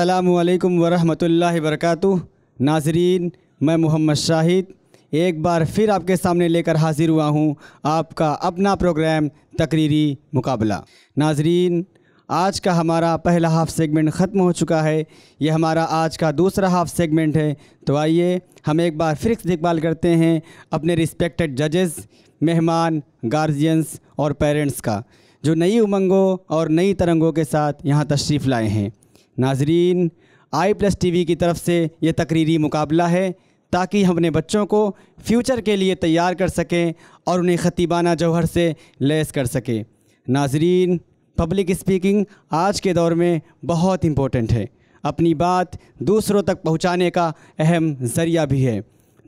असलकम वरहल वरक नाजरीन मैं मोहम्मद शाहिद एक बार फिर आपके सामने लेकर हाजिर हुआ हूँ आपका अपना प्रोग्राम तकरीरी मुकाबला नाजरीन आज का हमारा पहला हाफ सेगमेंट ख़त्म हो चुका है यह हमारा आज का दूसरा हाफ सेगमेंट है तो आइए हम एक बार फिर देखभाल करते हैं अपने रिस्पेक्टेड जजेस मेहमान गार्जियंस और पेरेंट्स का जो नई उमंगों और नई तरंगों के साथ यहाँ तशरीफ़ लाए हैं नाजरीन आई प्लस टी की तरफ से ये तकरीरी मुकाबला है ताकि हम अपने बच्चों को फ्यूचर के लिए तैयार कर सकें और उन्हें ख़तीबाना जौहर से लैस कर सकें नाजरीन पब्लिक स्पीकिंग आज के दौर में बहुत इम्पोर्टेंट है अपनी बात दूसरों तक पहुँचाने का अहम ज़रिया भी है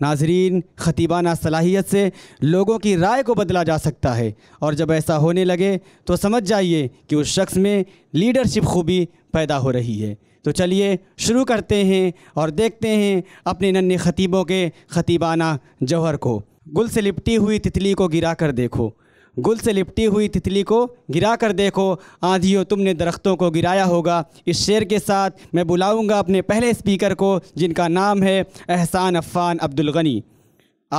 नाजरीन खतीबाना सलाहियत से लोगों की राय को बदला जा सकता है और जब ऐसा होने लगे तो समझ जाइए कि उस शख्स में लीडरशिप खूबी पैदा हो रही है तो चलिए शुरू करते हैं और देखते हैं अपने नन्हे खतीबों के खतीबाना जौहर को गुल से लिपटी हुई तितली को गिरा कर देखो गुल से लिपटी हुई तितली को गिरा कर देखो आंधियो तुमने दरख्तों को गिराया होगा इस शेर के साथ मैं बुलाऊंगा अपने पहले स्पीकर को जिनका नाम है एहसान अफ़ान अब्दुल गनी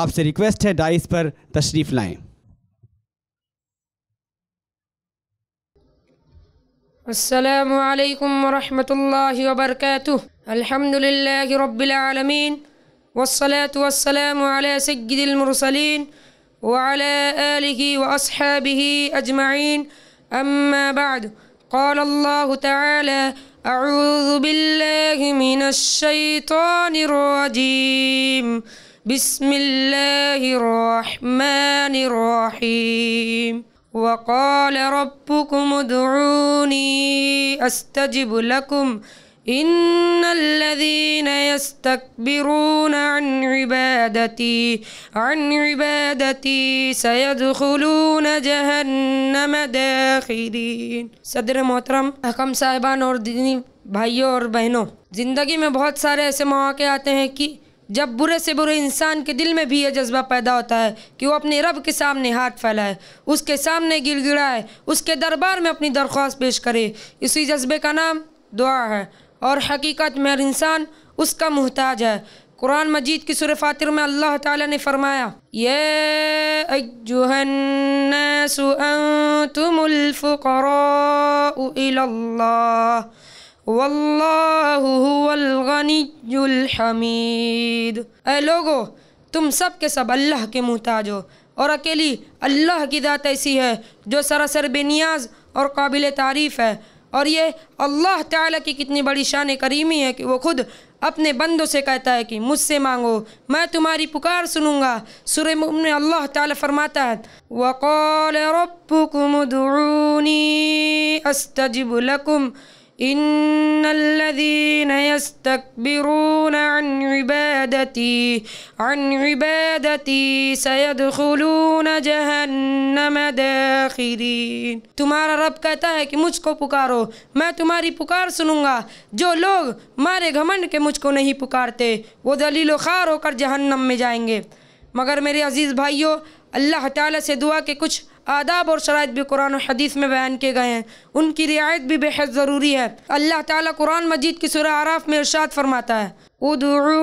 आपसे रिक्वेस्ट है डाइस पर तशरीफ़ लाएँ السلام عليكم ورحمة الله وبركاته الحمد لله رب العالمين والصلاة والسلام على سيد المرسلين وعلى آله وأصحابه أجمعين أما بعد قال الله تعالى أعوذ بالله من الشيطان الرجيم بسم الله الرحمن الرحيم وقال ربكم ادعوني أستجب لكم सदर मोहतरम हकम साहिबान और दीनी भाइयों और बहनों ज़िंदगी में बहुत सारे ऐसे मौके आते हैं कि जब बुरे से बुरे इंसान के दिल में भी यह जज्बा पैदा होता है कि वो अपने रब के सामने हाथ फैलाए उसके सामने गिड़गिड़ाए उसके दरबार में अपनी दरख्वास्त पेश करे इसी जज्बे का नाम दुआ है और हकीकत में हर इंसान उसका मोहताज है कुरान मजीद की सुर फातिर में अल्लाह ताला ने फरमाया ये ए लोगो तुम सब के सब अल्लाह के मोहताज हो और अकेली अल्लाह की दात ऐसी है जो सरासर बेनियाज और काबिल तारीफ़ है और ये अल्लाह ताला की कितनी बड़ी शान करीमी है कि वो खुद अपने बंदों से कहता है कि मुझसे मांगो मैं तुम्हारी पुकार सुनूंगा सुर में अल्लाह ताला फरमाता है वकोल रबुकुम अस्तजिब लकुम إن الذين يستكبرون عن عبادتي عن عبادتي سيدخلون جهنم داخرين तुम्हारा रब कहता है कि मुझको पुकारो मैं तुम्हारी पुकार सुनूंगा जो लोग मारे घमंड के मुझको नहीं पुकारते वो दलीलो खार होकर जहन्नम में जाएंगे मगर मेरे अज़ीज़ भाइयों अल्लाह ताला से दुआ के कुछ आदाब और शराब भी कुरान और हदीस में बयान किए गए हैं उनकी रियायत भी बेहद ज़रूरी है अल्लाह ताला कुरान मजीद की सुरह आराफ में इर्शाद फरमाता है उदरबकुम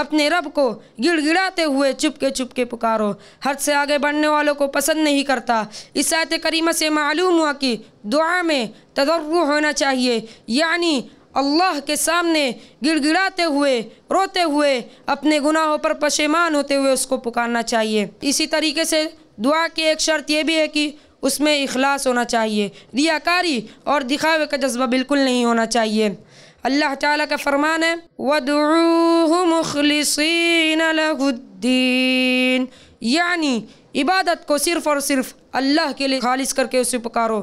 अपने रब को गिड़गिड़ाते हुए चुपके चुपके पुकारो हद से आगे बढ़ने वालों को पसंद नहीं करता इस आयत करीमा से मालूम हुआ कि दुआ में तदर्र होना चाहिए यानी अल्लाह के सामने गिड़गिड़ाते हुए रोते हुए अपने गुनाहों पर पशेमान होते हुए उसको पुकारना चाहिए इसी तरीके से दुआ की एक शर्त यह भी है कि उसमें इखलास होना चाहिए रियाकारी और दिखावे का जज्बा बिल्कुल नहीं होना चाहिए अल्लाह ताला का फरमान है वदूह यानी इबादत को सिर्फ़ और सिर्फ़ अल्लाह के लिए खालिज करके उसे पुकारो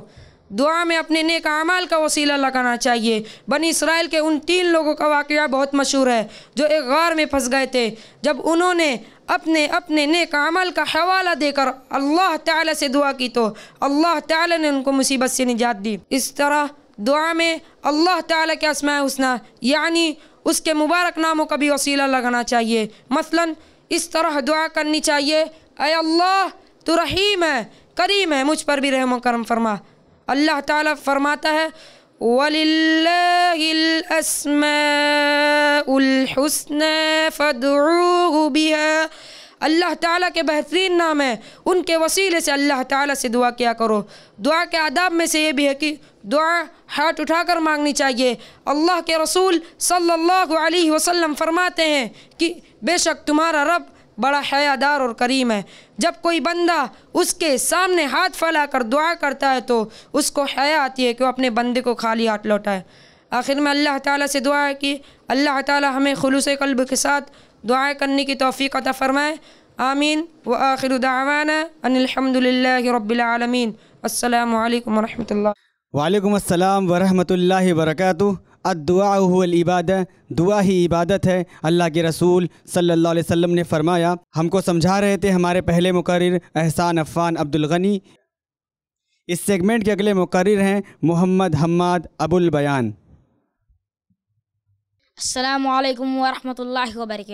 दुआ में अपने नेक अमाल का वसीला लगाना चाहिए बनी इसराइल के उन तीन लोगों का वाक़ बहुत मशहूर है जो एक गार में फंस गए थे जब उन्होंने अपने अपने नेक अमल का हवाला देकर अल्लाह ताला से दुआ की तो अल्लाह ताला ने उनको मुसीबत से निजात दी इस तरह दुआ में अल्लाह ताला के असमा हुसना यानी उसके मुबारक नामों का भी वसीला लगाना चाहिए मसलन इस तरह दुआ करनी चाहिए अय अल्लाह तो रहीम है करीम है मुझ पर भी रहम करम फरमा अल्लाह ताला फरमाता है वलिल्लास्मउलहसन फ़दूह बिहा अल्लाह ताला के बेहतरीन नाम है उनके वसीले से अल्लाह ताला से दुआ किया करो दुआ के आदाब में से ये भी है कि दुआ हाथ उठाकर मांगनी चाहिए अल्लाह के रसूल सल्लल्लाहु अलैहि वसल्लम फरमाते हैं कि बेशक तुम्हारा रब बड़ा हयादार और करीम है जब कोई बंदा उसके सामने हाथ फैला कर दुआ करता है तो उसको हया आती है कि वो अपने बंदे को खाली हाथ लौटाए आखिर में अल्लाह ताला से दुआ है कि अल्लाह ताला हमें खुलूस कल्ब के साथ दुआएं करने की तोफ़ी अता फ़रमाए आमीन व आखिर दावाना अनिलहमदिल्ला रबालमीन अल्लाम वरहमल वालेकुम अस्सलाम वरहमतुल्लाहि अदुआ इबाद दुआ ही इबादत है अल्लाह के रसूल सल्लल्लाहु अलैहि वसल्लम ने फरमाया हमको समझा रहे थे हमारे पहले मुकर एहसान अफ़ान अब्दुलगनी इस सेगमेंट के अगले मुकर हैं मोहम्मद हम्माद अबुल बयान असलकम वरहमल वबरक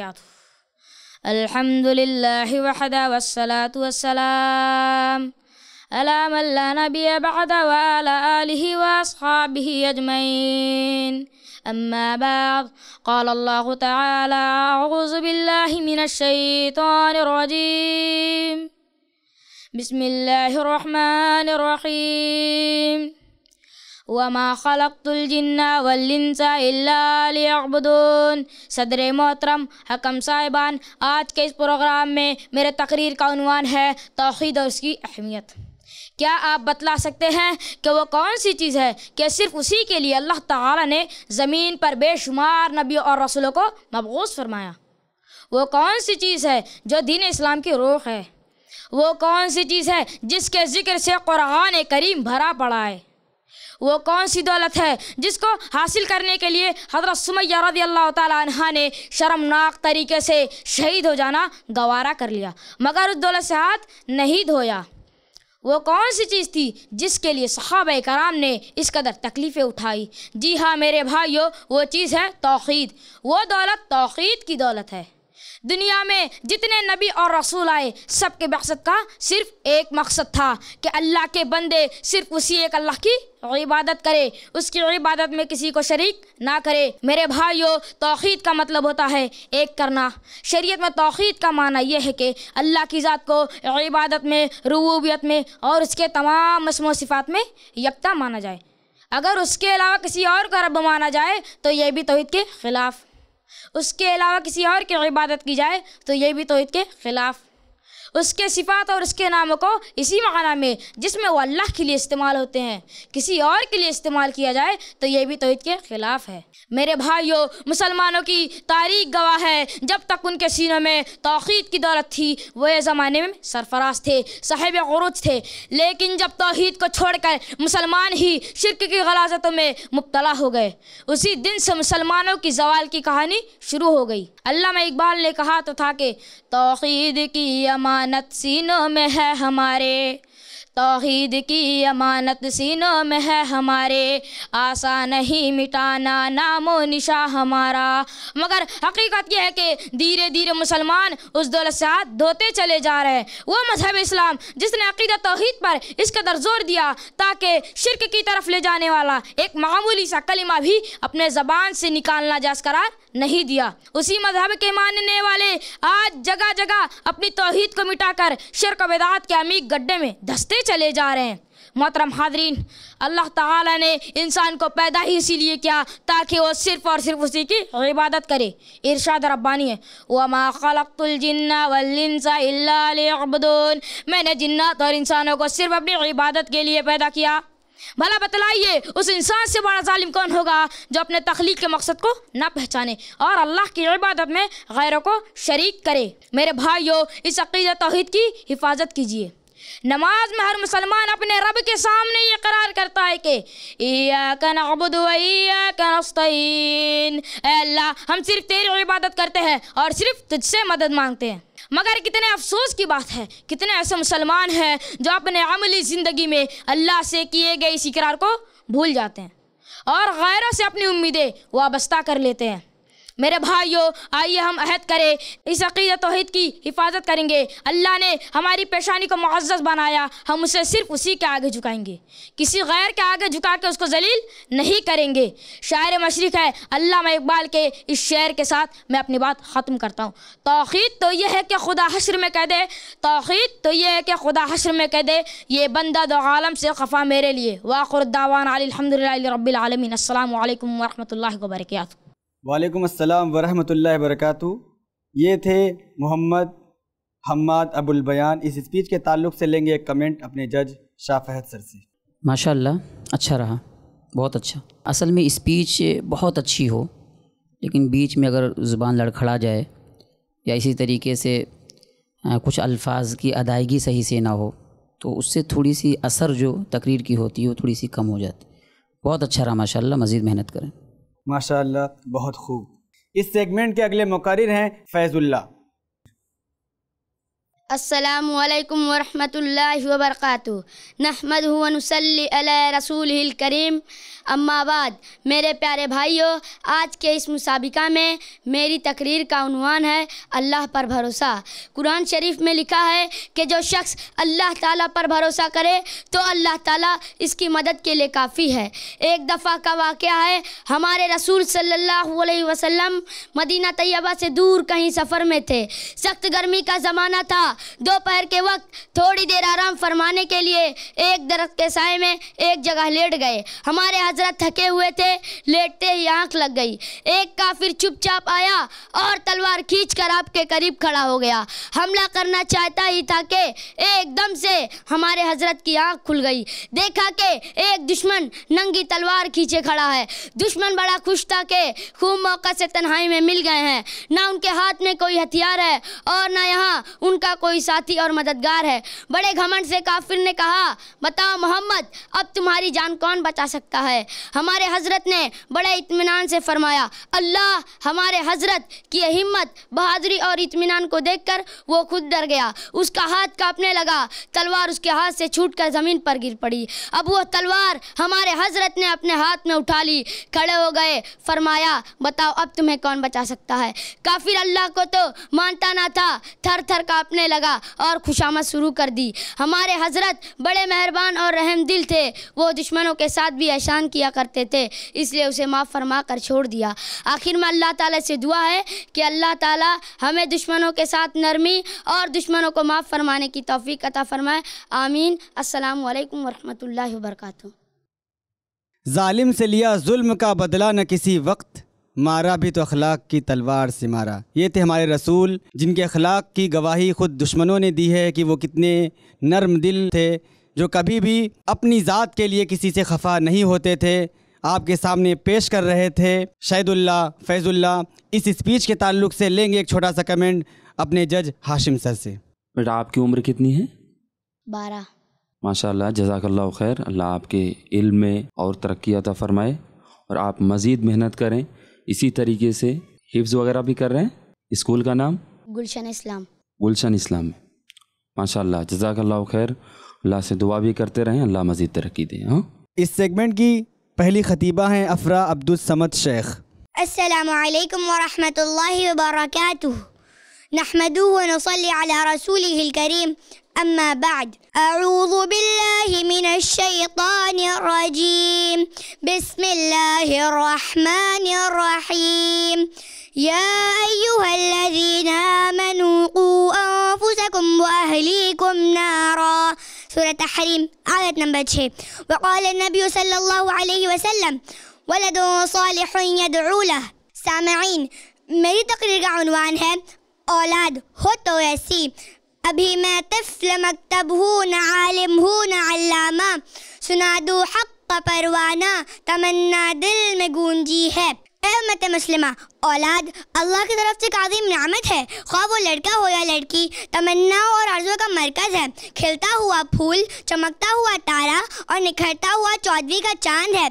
अलहमदिल्ला वहदा वसलात वसलाम ألا من لا نبي بعد وعلى آله وأصحابه أجمعين أما بعد قال الله تعالى أعوذ بالله من الشيطان الرجيم بسم الله الرحمن الرحيم وما خلقت الجن والإنس إلا ليعبدون محترم حکم صاحبان آج کے اس پروگرام میں میرے تقریر کا عنوان ہے توحید اور اس کی اہمیت क्या आप बतला सकते हैं कि वो कौन सी चीज़ है कि सिर्फ उसी के लिए अल्लाह ताला ने ज़मीन पर बेशुमार नबी और रसूलों को मबूस फरमाया वो कौन सी चीज़ है जो दीन इस्लाम की रूह है वो कौन सी चीज़ है जिसके ज़िक्र से क़ुरान करीम भरा पड़ा है वो कौन सी दौलत है जिसको हासिल करने के लिए हजरत सुमैया रदी अल्लाह तह ने शर्मनाक तरीके से शहीद हो जाना गवारा कर लिया मगर उस दौलत से हाथ नहीं धोया वो कौन सी चीज़ थी जिसके लिए सहाब कराम ने इस कदर तकलीफ़ें उठाई जी हाँ मेरे भाइयों वो चीज़ है तोहद वो दौलत तोहद की दौलत है दुनिया में जितने नबी और रसूल आए सब के मकसद का सिर्फ एक मकसद था कि अल्लाह के बंदे सिर्फ उसी एक अल्लाह की इबादत करे उसकी इबादत में किसी को शरीक ना करे मेरे भाइयों तोहहीद का मतलब होता है एक करना शरीयत में तोहहीद का माना यह है कि अल्लाह की ज़ात को इबादत में रूबियत में और उसके तमाम मसमो सिफात में यकता माना जाए अगर उसके अलावा किसी और का रब माना जाए तो यह भी तोहद के ख़िलाफ़ उसके अलावा किसी और की इबादत की जाए तो ये भी तोहद के ख़िलाफ़ उसके सिफात और उसके नामों को इसी माना में जिसमें वो अल्लाह के लिए इस्तेमाल होते हैं किसी और के लिए इस्तेमाल किया जाए तो ये भी तोहद के ख़िलाफ़ है मेरे भाइयों मुसलमानों की तारीख गवाह है जब तक उनके सीनों में तोहद की दौलत थी वह ज़माने में सरफराज थे साहेब गरूज थे लेकिन जब तोहद को छोड़कर मुसलमान ही शिरक की गलाजतों में मुबतला हो गए उसी दिन से मुसलमानों की जवाल की कहानी शुरू हो गई अल्लाह इकबाल ने कहा तो था कि तोहद की अमान अमानत सीनों में है हमारे तोहद की अमानत सीनों में है हमारे आशा नहीं मिटाना नामो निशा हमारा मगर हकीकत यह है कि धीरे धीरे मुसलमान उस दौलत से हाथ धोते चले जा रहे हैं वह मजहब इस्लाम जिसने अकीदत तोहद पर इस कदर जोर दिया ताकि शिरक की तरफ ले जाने वाला एक मामूली सा कलिमा भी अपने ज़बान से निकालना जास करार नहीं दिया उसी मजहब के मानने वाले आज जगह जगह अपनी तोहद को मिटाकर शिरक बेदात के अमीक गड्ढे में धसते चले जा रहे हैं मोहतरम हादरीन अल्लाह ताला ने इंसान को पैदा ही इसीलिए किया ताकि वो सिर्फ़ और सिर्फ उसी की इबादत करे इरशाद रब्बानी है वमा खलतुलजिन्ना वल्लिनसा मैंने जिन्नात और इंसानों को सिर्फ अपनी इबादत के लिए पैदा किया भला बतलाइए उस इंसान से बड़ा जालिम कौन होगा जो अपने तख्लीक के मकसद को ना पहचाने और अल्लाह की इबादत में गैरों को शरीक करे मेरे भाइयों इस अकीद तोहद की हिफाजत कीजिए नमाज में हर मुसलमान अपने रब के सामने ये करार करता है कि अल्लाह हम सिर्फ तेरी इबादत करते हैं और सिर्फ तुझसे मदद मांगते हैं मगर कितने अफसोस की बात है कितने ऐसे मुसलमान हैं जो अपने अमली ज़िंदगी में अल्लाह से किए गए इस इकरार को भूल जाते हैं और गैरों से अपनी उम्मीदें वाबस्ता कर लेते हैं मेरे भाइयों आइए हम अहद करें इस अकीद तोहद की हिफाजत करेंगे अल्लाह ने हमारी पेशानी को मुआज़ बनाया हम उसे सिर्फ उसी के आगे झुकाएंगे किसी गैर के आगे झुका के उसको जलील नहीं करेंगे शायर मशरक़ है अल्लाह इकबाल के इस शेर के साथ मैं अपनी बात ख़त्म करता हूँ तोहद तो यह है कि खुदा हशर में कह दे तोहद तो यह है कि खुदा हशर में कह दे ये बंदा दो आलम से खफा मेरे लिए वाखुरदावान अलहमदिल्ला असल अल्लाम वरहमल वर्क वालेकुम अस्सलाम वरहमतुल्लाहि वबरकातु ये थे मोहम्मद हम्माद अबुल बयान इस स्पीच के ताल्लुक से लेंगे एक कमेंट अपने जज शाह फहद सर से माशाल्लाह अच्छा रहा बहुत अच्छा असल में स्पीच बहुत अच्छी हो लेकिन बीच में अगर ज़ुबान लड़खड़ा जाए या इसी तरीके से कुछ अल्फाज की अदायगी सही से ना हो तो उससे थोड़ी सी असर जो तकरीर की होती है वो थोड़ी सी कम हो जाती बहुत अच्छा रहा माशाल्लाह मज़ीद मेहनत करें माशाल्लाह बहुत खूब इस सेगमेंट के अगले मुकर हैं फैज़ुल्ला असलकम वरहल वबरक नहमद वनसली रसूल करीम अम्माबाद मेरे प्यारे भाइयों आज के इस मुसाबिका में मेरी तकरीर का उनवान है अल्लाह पर भरोसा कुरान शरीफ में लिखा है कि जो शख्स अल्लाह ताला पर भरोसा करे तो अल्लाह ताला इसकी मदद के लिए काफ़ी है एक दफ़ा का वाक़ है हमारे रसूल सल्लल्लाहु अलैहि वसल्लम मदीना तैयबा से दूर कहीं सफ़र में थे सख्त गर्मी का ज़माना था दोपहर के वक्त थोड़ी देर आराम फरमाने के लिए एक दरख्त के साय में एक जगह लेट गए हमारे हजरत थके हुए थे लेटते ही आंख लग गई एक काफिर चुपचाप आया और तलवार खींचकर आपके करीब खड़ा हो गया हमला करना चाहता ही था कि एकदम से हमारे हजरत की आंख खुल गई देखा कि एक दुश्मन नंगी तलवार खींचे खड़ा है दुश्मन बड़ा खुश था कि खूब मौका से तन्हाई में मिल गए हैं ना उनके हाथ में कोई हथियार है और ना यहाँ उनका कोई साथी और मददगार है बड़े घमंड से काफिर ने कहा बताओ मोहम्मद अब तुम्हारी जान कौन बचा सकता है हमारे हजरत ने बड़े इतमान से फरमाया अल्लाह हमारे हजरत की हिम्मत बहादुरी और इतमान को देखकर वो खुद डर गया उसका हाथ कांपने लगा तलवार उसके हाथ से छूट कर ज़मीन पर गिर पड़ी अब वह तलवार हमारे हजरत ने अपने हाथ में उठा ली खड़े हो गए फरमाया बताओ अब तुम्हें कौन बचा सकता है काफिर अल्लाह को तो मानता ना था थर थर कांपने लगा लगा और खुशामद शुरू कर दी हमारे हजरत बड़े मेहरबान और रहम दिल थे वो दुश्मनों के साथ भी एहसान किया करते थे इसलिए उसे माफ़ फरमा कर छोड़ दिया आखिर में अल्लाह ताला से दुआ है कि अल्लाह ताला हमें दुश्मनों के साथ नरमी और दुश्मनों को माफ़ फरमाने की तोफ़ी अता फरमाए आमीन अस्सलाम वालेकुम वरहमतुल्लाहि वबरकातुहू जालिम से लिया जुल्म का बदला न किसी वक्त मारा भी तो अखलाक की तलवार से मारा ये थे हमारे रसूल जिनके अखलाक की गवाही ख़ुद दुश्मनों ने दी है कि वो कितने नर्म दिल थे जो कभी भी अपनी ज़ात के लिए किसी से खफा नहीं होते थे आपके सामने पेश कर रहे थे शहीदुल्ला फैज़ुल्ला इस स्पीच के ताल्लुक से लेंगे एक छोटा सा कमेंट अपने जज हाशिम सर से बेटा आपकी उम्र कितनी है बारह माशा जजाकल्ला खैर अल्लाह आपके इल्म में और तरक्की अता फ़रमाए और आप मज़ीद मेहनत करें इसी तरीके से हिफ्स वगैरह भी कर रहे हैं स्कूल का नाम गुलशन इस्लाम गुलशन इस्लाम में माशा जजाकल्ला खैर अल्लाह से दुआ भी करते रहें अल्लाह मज़ीद तरक्की दें हाँ इस सेगमेंट की पहली खतीबा हैं अफरा अब्दुलसमद शेख असलकम वरहमल वर्क नहमदू नसली रसूल करीम أما بعد أعوذ بالله من الشيطان الرجيم بسم الله الرحمن الرحيم يا أيها الذين آمنوا قوا أنفسكم وأهليكم نارا سورة تحريم آية نمبر وقال النبي صلى الله عليه وسلم ولد صالح يدعو له سامعين ما يتقرر عنوانها أولاد هو औलाद अभी मैं तफल मकतब हूँ न आलिम हूँ न अल्लामा सुना दो हक का परवाना तमन्ना दिल में गूंजी है अहमत मुस्लिमा औलाद अल्लाह की तरफ से काजीम नामत है ख्वा वो लड़का हो या लड़की तमन्ना और आरजू का मरकज़ है खिलता हुआ फूल चमकता हुआ तारा और निखरता हुआ चौधरी का चांद है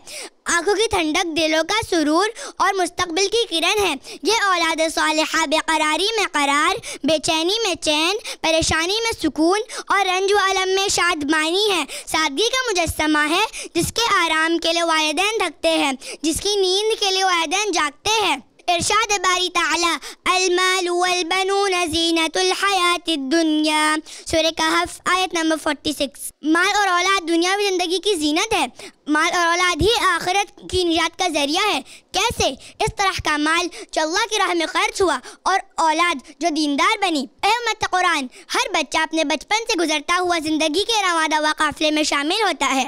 आंखों की ठंडक दिलों का सुरूर और मुस्तकबिल की किरण है ये औलाद सालहा बेकरारी में करार बेचैनी में चैन परेशानी में सुकून और रंज आलम में शादमानी है सादगी का मुजस्मा है जिसके आराम के लिए वालदेन थकते हैं जिसकी नींद के लिए वालदेन जागते हैं इरशाद बारी ताला अलमाल वलबनून जीनतुल हयात दुनिया सूर्य कहफ आयत नंबर 46 माल और औलाद दुनियावी ज़िंदगी की जीनत है माल और औलाद ही आखिरत की निजात का ज़रिया है कैसे इस तरह का माल जो अल्लाह की राह में खर्च हुआ और औलाद जो दीनदार बनी अहमत कुरान हर बच्चा अपने बचपन से गुजरता हुआ ज़िंदगी के रवादा व काफिले में शामिल होता है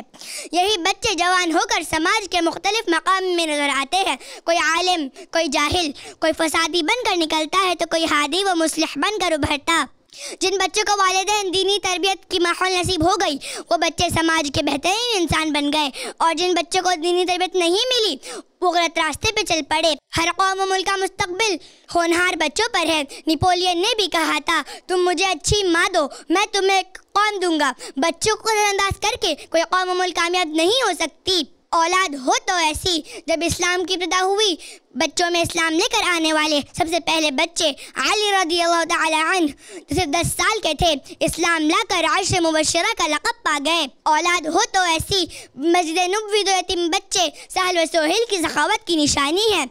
यही बच्चे जवान होकर समाज के मुख्तलिफ मकाम में नज़र आते हैं कोई आलिम कोई जा जाहिल कोई फसादी बनकर निकलता है तो कोई हादी व मुसलह बनकर उभरता जिन बच्चों को वालदेन दीनी तरबियत की माहौल नसीब हो गई वो बच्चे समाज के बेहतरीन इंसान बन गए और जिन बच्चों को दीनी तरबियत नहीं मिली वो गलत रास्ते पे चल पड़े हर कौम मुल्क का मुस्तबिल होनहार बच्चों पर है नेपोलियन ने भी कहा था तुम मुझे अच्छी माँ दो मैं तुम्हें कौन दूंगा बच्चों को नजरअंदाज करके कोई कौम मुल्क कामयाब नहीं हो सकती औलाद हो तो ऐसी जब इस्लाम की पैदा हुई बच्चों में इस्लाम लेकर आने वाले सबसे पहले बच्चे अली रदी तन जो दस साल के थे इस्लाम लाकर आयश मुबशरा का लकब पा गए औलाद हो तो ऐसी मस्जिद नबी दो बच्चे सहल व सोहेल की सखावत की निशानी है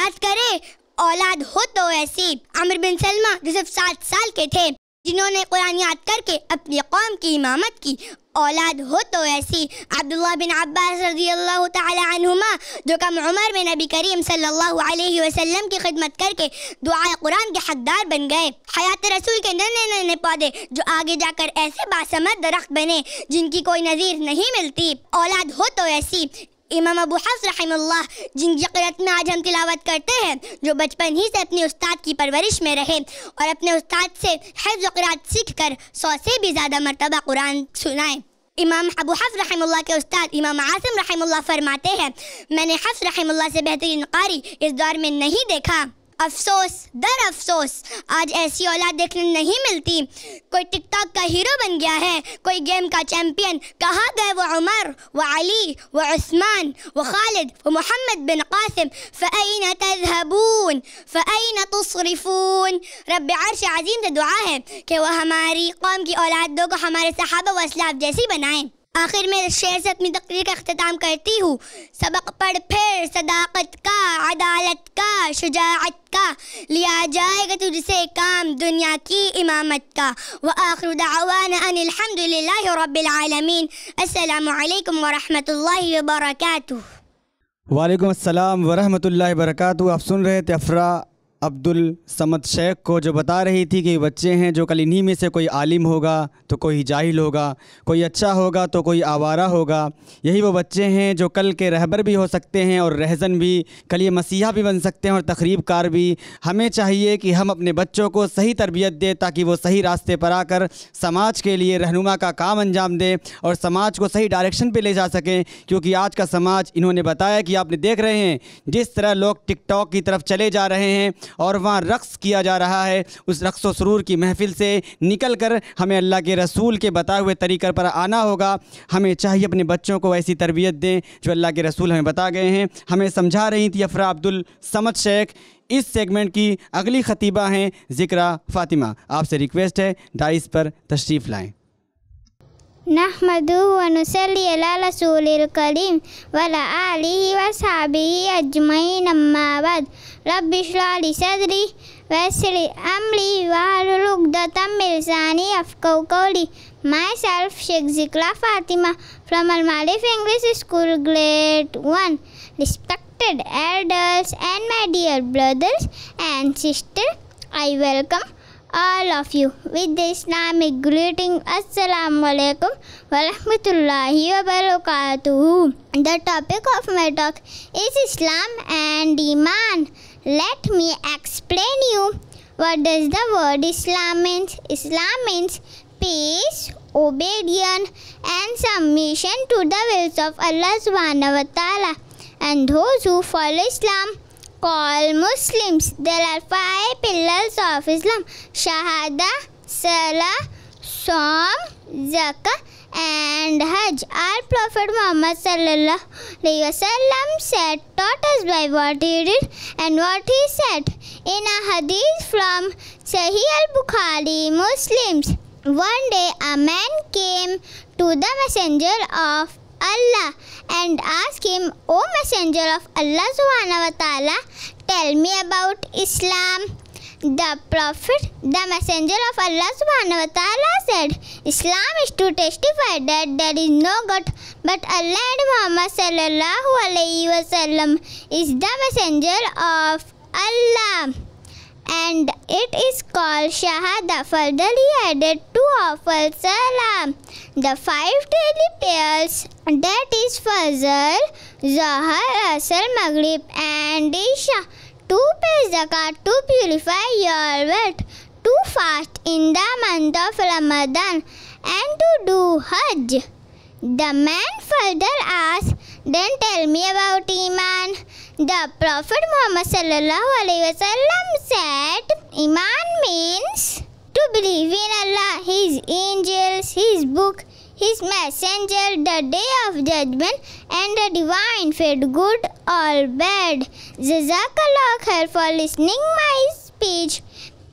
याद करें औलाद हो तो ऐसी अमर बिन सलमा जो सिर्फ सात साल के थे जिन्होंने कुरान याद करके अपनी कौम की इमामत की औलाद हो तो ऐसी अब्दुल्ला बिन अब्बास रजी अल्लाह तुमा जो कम उमर में नबी करीम सल्लल्लाहु अलैहि वसल्लम की खिदमत करके दुआ कुरान के हकदार बन गए हयात रसूल के नन्हे नन्हे पौधे जो आगे जाकर ऐसे बासमत दरख्त बने जिनकी कोई नज़ीर नहीं मिलती औलाद हो तो ऐसी इमाम अबू हफ़ रहीमल्ला जिनकी क़िरत में आज हम तिलावत करते हैं जो बचपन ही से अपने उस्ताद की परवरिश में रहे और अपने उस्ताद से हज क़रात सीख कर सौ से भी ज़्यादा मरतबा कुरान सुनाएं इमाम अबू हफ रहमुल्ला के उस्ताद इमाम आजम रहमुल्ला फरमाते हैं मैंने हफ रहमुल्ला से बेहतरीन कारी इस दौर में नहीं देखा अफसोस दर अफसोस आज ऐसी औलाद देखने नहीं मिलती कोई टिकटॉक का हीरो बन गया है कोई गेम का चैंपियन कहाँ गए वो उमर व अली व उस्मान व खालिद व मोहम्मद बिन कासिम फ़ैन तजहबून फ़ैन तसरफून रब अर्श अजीम से दुआ है कि वह हमारी कौम की औलादों को हमारे सहाबा व असलाफ जैसी बनाएं आखिर में इस शेर से अपनी तकरीर का अख्ताम करती हूँ सबक पढ़ फिर सदाकत का अदालत का शुजात का लिया जाएगा तुझसे काम दुनिया की इमामत का व आखिर दावान अनिलहमदिल्लाह रब्बिलआलमीन अस्सलाम वालेकुम व रहमतुल्लाहि आप सुन रहे थे अफरा अब्दुल समद शेख को जो बता रही थी कि बच्चे हैं जो कल इन्हीं में से कोई आलिम होगा तो कोई जाहिल होगा कोई अच्छा होगा तो कोई आवारा होगा यही वो बच्चे हैं जो कल के रहबर भी हो सकते हैं और रहजन भी कल ये मसीहा भी बन सकते हैं और तकरीब कार भी हमें चाहिए कि हम अपने बच्चों को सही तरबियत दें ताकि वो सही रास्ते पर आकर समाज के लिए रहनुमा का काम अंजाम दें और समाज को सही डायरेक्शन पर ले जा सकें क्योंकि आज का समाज इन्होंने बताया कि आपने देख रहे हैं जिस तरह लोग टिकटॉक की तरफ चले जा रहे हैं और वहाँ रक्स किया जा रहा है उस रक्स व सरूर की महफिल से निकल कर हमें अल्लाह के रसूल के बताए हुए तरीक़े पर आना होगा हमें चाहिए अपने बच्चों को ऐसी तरबियत दें जो अल्लाह के रसूल हमें बता गए हैं हमें समझा रही थी अफरा अब्दुल समद शेख इस सेगमेंट की अगली खतीबा हैं ज़िक्रा फ़ातिमा आपसे रिक्वेस्ट है डाइस पर तशरीफ़ लाएँ नहमदू वनुसली अला रसूल करीम वला आली वसाबी अजमैन अम्माबाद रबिशली सदरी वैसली अमली वाहरुगदतम मिलसानी अफको Koli Myself, Sheikh Zikla Fatima from Al Marif English School, Grade 1. Respected elders and my dear brothers and sisters, I welcome all of you with the Islamic greeting Assalamu alaikum wa rahmatullahi wa barakatuh. The topic of my talk is Islam and Iman. Let me explain you what does the word Islam means. Islam means peace, obedience and submission to the wills of Allah subhanahu wa ta'ala and those who follow Islam call Muslims. There are five pillars of Islam. Shahada, Salah, Psalm, Zakah and Hajj. Our Prophet Muhammad wasallam said, taught us by what he did and what he said. In a hadith from Sahih al-Bukhari, Muslims, one day a man came to the messenger of Allah and ask him, O Messenger of Allah subhanahu wa ta'ala, tell me about Islam. The Prophet, the Messenger of Allah subhanahu wa ta'ala said, Islam is to testify that there is no God but Allah and Muhammad sallallahu alayhi wa sallam is the Messenger of Allah and it is called Shahada. Further, he added two offer salam. The five daily prayers that is Fajr, Zahar, Asr, Maghrib and Isha. To pay zakat to purify your wealth, to fast in the month of Ramadan and to do Hajj. The man further asked, then tell me about Iman. The Prophet Muhammad said, Iman means to believe in Allah, His angels, His book, His messenger, the day of judgment, and the divine fate, good or bad. Jazakallah khair for listening my speech.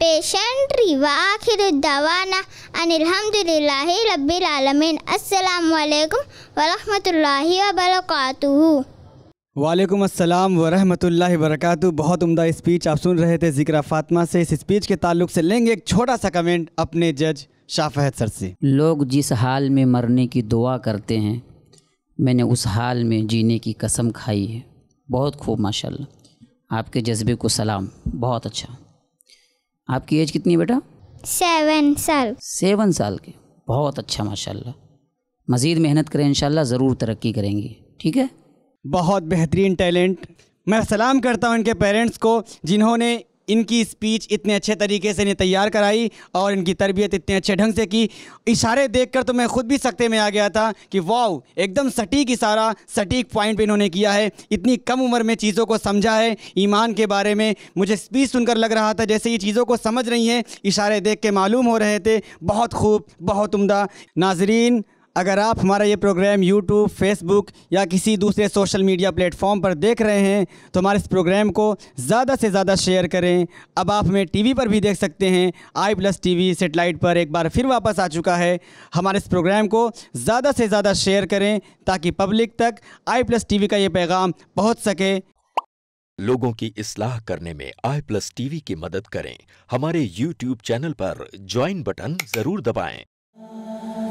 Patient Riva Akhiru Dawana and Alhamdulillahi Rabbil Alamin. Assalamu alaikum wa rahmatullahi wa barakatuhu. वालेकुम अस्सलाम वरहमतुल्लाह वरकत बहुत उम्दा speech आप सुन रहे थे ज़िक्र फातिमा से इस स्पीच के ताल्लुक से लेंगे एक छोटा सा कमेंट अपने जज शाफहत सर से लोग जिस हाल में मरने की दुआ करते हैं मैंने उस हाल में जीने की कसम खाई है बहुत खूब माशाल्लाह आपके जज्बे को सलाम बहुत अच्छा आपकी एज कितनी बेटा सेवन साल सेवन साल के बहुत अच्छा माशाल्लाह मज़ीद मेहनत करें इन ज़रूर तरक्की करेंगे ठीक है बहुत बेहतरीन टैलेंट मैं सलाम करता हूँ इनके पेरेंट्स को जिन्होंने इनकी स्पीच इतने अच्छे तरीके से इन्हें तैयार कराई और इनकी तरबियत इतने अच्छे ढंग से की इशारे देखकर तो मैं ख़ुद भी सकते में आ गया था कि वाओ एकदम सटीक इशारा सटीक पॉइंट पे इन्होंने किया है इतनी कम उम्र में चीज़ों को समझा है ईमान के बारे में मुझे स्पीच सुनकर लग रहा था जैसे ये चीज़ों को समझ रही हैं इशारे देख के मालूम हो रहे थे बहुत खूब बहुत उमदा नाजरीन अगर आप हमारा ये प्रोग्राम यूट्यूब फेसबुक या किसी दूसरे सोशल मीडिया प्लेटफॉर्म पर देख रहे हैं तो हमारे इस प्रोग्राम को ज़्यादा से ज़्यादा शेयर करें अब आप हमें टीवी पर भी देख सकते हैं आई प्लस टी सेटेलाइट पर एक बार फिर वापस आ चुका है हमारे इस प्रोग्राम को ज़्यादा से ज़्यादा शेयर करें ताकि पब्लिक तक आई प्लस टी का ये पैगाम पहुँच सके लोगों की इसलाह करने में आई प्लस टीवी की मदद करें हमारे यूट्यूब चैनल पर ज्वाइन बटन ज़रूर दबाएँ